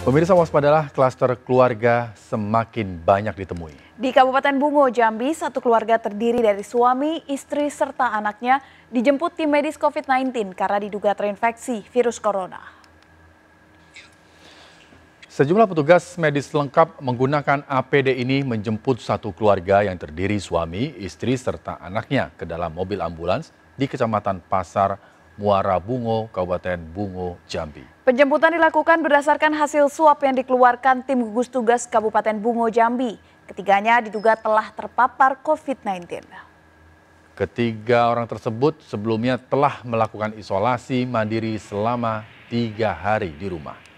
Pemirsa waspadalah klaster keluarga semakin banyak ditemui. Di Kabupaten Bungo, Jambi, satu keluarga terdiri dari suami, istri, serta anaknya dijemput tim medis COVID-19 karena diduga terinfeksi virus corona. Sejumlah petugas medis lengkap menggunakan APD ini menjemput satu keluarga yang terdiri suami, istri, serta anaknya ke dalam mobil ambulans di Kecamatan Pasar, Muara Bungo, Kabupaten Bungo, Jambi. Penjemputan dilakukan berdasarkan hasil swab yang dikeluarkan tim gugus tugas Kabupaten Bungo, Jambi. Ketiganya diduga telah terpapar COVID-19. Ketiga orang tersebut sebelumnya telah melakukan isolasi mandiri selama tiga hari di rumah.